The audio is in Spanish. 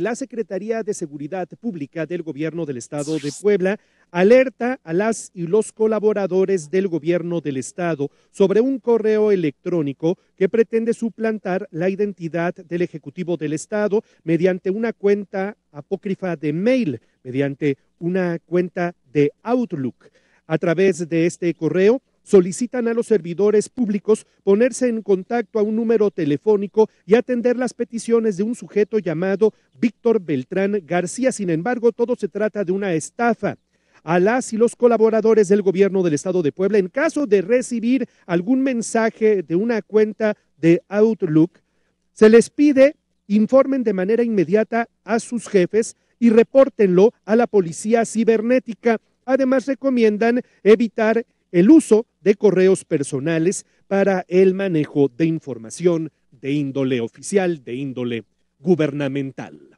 la Secretaría de Seguridad Pública del Gobierno del Estado de Puebla alerta a las y los colaboradores del Gobierno del Estado sobre un correo electrónico que pretende suplantar la identidad del Ejecutivo del Estado mediante una cuenta apócrifa de mail, mediante una cuenta de Outlook. A través de este correo, solicitan a los servidores públicos ponerse en contacto a un número telefónico y atender las peticiones de un sujeto llamado Víctor Beltrán García. Sin embargo, todo se trata de una estafa a las y los colaboradores del gobierno del estado de Puebla en caso de recibir algún mensaje de una cuenta de Outlook. Se les pide informen de manera inmediata a sus jefes y repórtenlo a la policía cibernética. Además, recomiendan evitar el uso de correos personales para el manejo de información de índole oficial, de índole gubernamental.